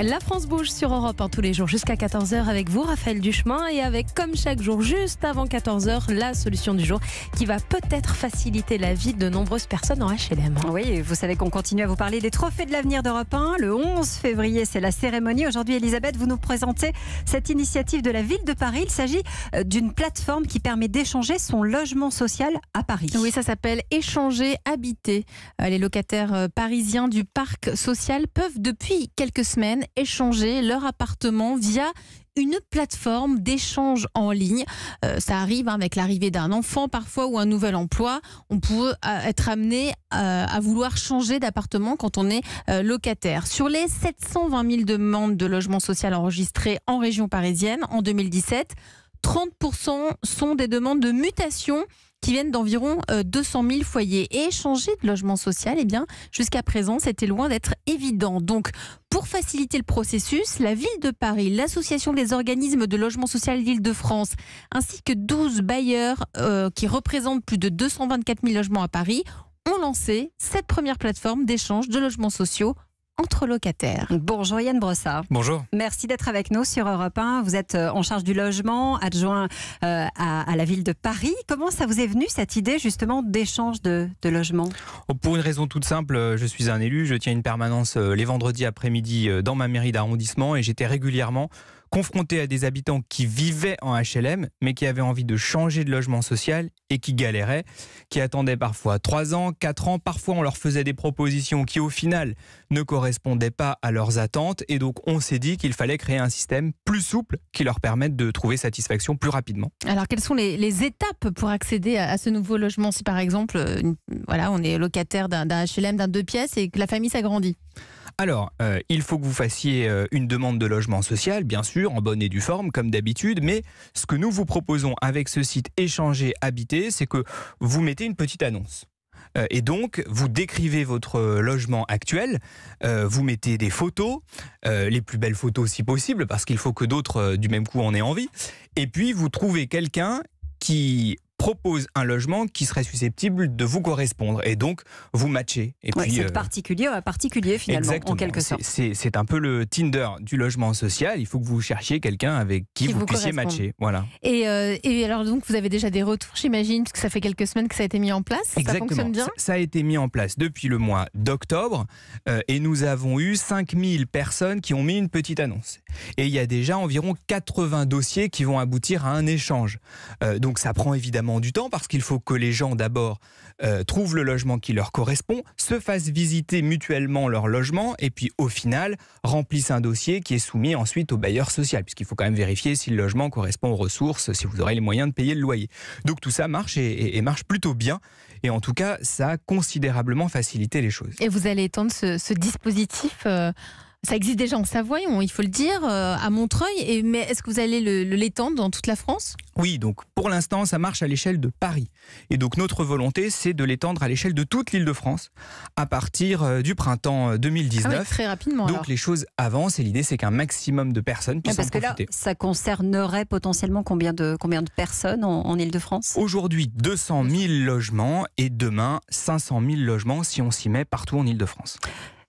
La France bouge sur Europe en tous les jours jusqu'à 14h avec vous, Raphaël Duchemin, et avec, comme chaque jour, juste avant 14h, la solution du jour qui va peut-être faciliter la vie de nombreuses personnes en HLM. Oui, vous savez qu'on continue à vous parler des trophées de l'avenir d'Europe 1. Le 11 février, c'est la cérémonie. Aujourd'hui, Elisabeth, vous nous présentez cette initiative de la ville de Paris. Il s'agit euh, d'une plateforme qui permet d'échanger son logement social à Paris. Oui, ça s'appelle Échanger, Habiter. Euh, les locataires euh, parisiens du parc social peuvent depuis quelques semaines échanger leur appartement via une plateforme d'échange en ligne. Euh, ça arrive hein, avec l'arrivée d'un enfant parfois ou un nouvel emploi. On peut euh, être amené euh, à vouloir changer d'appartement quand on est locataire. Sur les 720 000 demandes de logement social enregistrées en région parisienne en 2017, 30% sont des demandes de mutation qui viennent d'environ 200 euh, 000 foyers. Et échanger de logement social, eh bien, jusqu'à présent, c'était loin d'être évident. Donc, pour faciliter le processus, la ville de Paris, l'association des organismes de logement social d'Île-de-France, ainsi que 12 bailleurs euh, qui représentent plus de 224 000 logements à Paris, ont lancé cette première plateforme d'échange de logements sociaux entre locataires. Bonjour Yann Brossard. Bonjour. Merci d'être avec nous sur Europe 1. Vous êtes euh, en charge du logement, adjoint euh, à, la ville de Paris. Comment ça vous est venu cette idée justement d'échange de, de logement oh, Pour une raison toute simple, euh, je suis un élu, je tiens une permanence les vendredis après-midi dans ma mairie d'arrondissement et j'étais régulièrement confrontés à des habitants qui vivaient en HLM, mais qui avaient envie de changer de logement social et qui galéraient, qui attendaient parfois 3 ans, 4 ans, parfois on leur faisait des propositions qui au final ne correspondaient pas à leurs attentes, et donc on s'est dit qu'il fallait créer un système plus souple qui leur permette de trouver satisfaction plus rapidement. Alors quelles sont les, étapes pour accéder à, ce nouveau logement Si par exemple, euh, voilà, on est locataire d'un HLM, d'un deux pièces et que la famille s'agrandit alors, euh, il faut que vous fassiez euh, une demande de logement social, bien sûr, en bonne et due forme, comme d'habitude, mais ce que nous vous proposons avec ce site Échanger Habiter, c'est que vous mettez une petite annonce. Euh, et donc, vous décrivez votre logement actuel, vous mettez des photos, les plus belles photos si possible, parce qu'il faut que d'autres du même coup en aient envie. Et puis, vous trouvez quelqu'un qui propose un logement qui serait susceptible de vous correspondre. Et donc, vous matcher. Et puis, c'est euh, particulier à euh, particulier, finalement, en quelque sorte. C'est un peu le Tinder du logement social. Il faut que vous cherchiez quelqu'un avec qui, vous, puissiez matcher. Voilà. Et, euh, et, alors, donc, vous avez déjà des retours, j'imagine, parce que ça fait quelques semaines que ça a été mis en place. Ça fonctionne bien ça, a été mis en place depuis le mois d'octobre. et nous avons eu 5000 personnes qui ont mis une petite annonce. Et il y a déjà environ 80 dossiers qui vont aboutir à un échange. donc, ça prend évidemment du temps parce qu'il faut que les gens d'abord euh, trouvent le logement qui leur correspond, se fassent visiter mutuellement leur logement et puis au final remplissent un dossier qui est soumis ensuite au bailleur social puisqu'il faut quand même vérifier si le logement correspond aux ressources, si vous aurez les moyens de payer le loyer. Donc tout ça marche et, marche plutôt bien et en tout cas ça a considérablement facilité les choses. Et vous allez étendre ce, dispositif euh, ça existe déjà en Savoie, il faut le dire, euh, à Montreuil. Et, mais est-ce que vous allez l'étendre dans toute la France Oui, donc pour l'instant, ça marche à l'échelle de Paris. Et donc notre volonté, c'est de l'étendre à l'échelle de toute l'île de France à partir euh, du printemps 2019. Euh, ah très rapidement. Donc les choses avancent et l'idée, c'est qu'un maximum de personnes puissent profiter. parce que Là, ça concernerait potentiellement combien de, combien de personnes en, en île de France Aujourd'hui, 200 000 logements et demain, 500 000 logements si on s'y met partout en île de France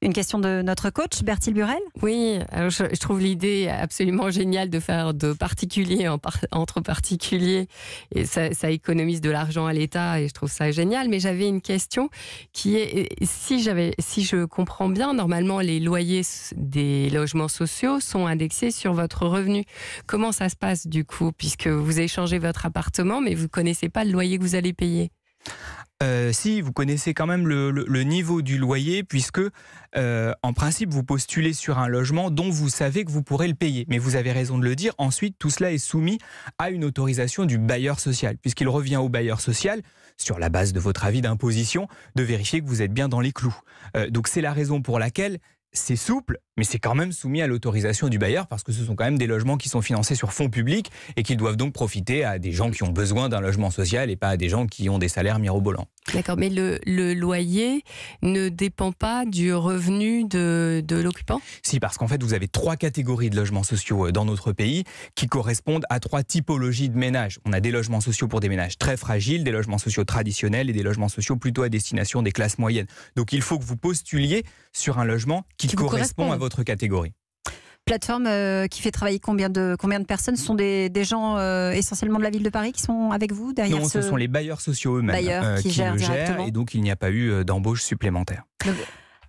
une question de notre coach, Bertil Burel Oui, je, trouve l'idée absolument géniale de faire de particuliers entre particuliers. Et ça, économise de l'argent à l'État et je trouve ça génial. Mais j'avais une question qui est si, j'avais, si je comprends bien, normalement, les loyers des logements sociaux sont indexés sur votre revenu. Comment ça se passe du coup, puisque vous échangez votre appartement, mais vous ne connaissez pas le loyer que vous allez payer euh, si vous connaissez quand même le, niveau du loyer, puisque euh, en principe vous postulez sur un logement dont vous savez que vous pourrez le payer. Mais vous avez raison de le dire, ensuite tout cela est soumis à une autorisation du bailleur social, puisqu'il revient au bailleur social, sur la base de votre avis d'imposition, de vérifier que vous êtes bien dans les clous. Euh, donc c'est la raison pour laquelle c'est souple, mais c'est quand même soumis à l'autorisation du bailleur parce que ce sont quand même des logements qui sont financés sur fonds publics et qui doivent donc profiter à des gens qui ont besoin d'un logement social et pas à des gens qui ont des salaires mirobolants. D'accord, mais le, loyer ne dépend pas du revenu de, l'occupant Si, parce qu'en fait, vous avez trois catégories de logements sociaux euh, dans notre pays qui correspondent à trois typologies de ménages. On a des logements sociaux pour des ménages très fragiles, des logements sociaux traditionnels et des logements sociaux plutôt à destination des classes moyennes. Donc il faut que vous postuliez sur un logement qui, qui correspond à catégorie plateforme euh, qui fait travailler combien de, combien de personnes sont des, gens euh, essentiellement de la ville de Paris qui sont avec vous derrière Non, ce, sont les bailleurs sociaux eux-mêmes euh, qui, gèrent, et donc il n'y a pas eu d'embauche supplémentaire.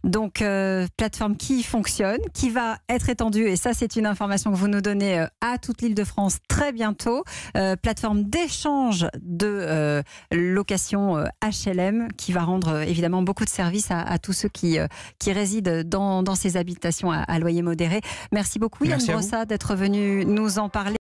Donc, euh, plateforme qui fonctionne, qui va être étendue, et ça c'est une information que vous nous donnez euh, à toute l'île de France très bientôt, euh, plateforme d'échange de location HLM qui va rendre évidemment beaucoup de services à, tous ceux qui, qui résident dans, dans ces habitations à, loyer modéré. Merci beaucoup Yann Brossa d'être venu nous en parler.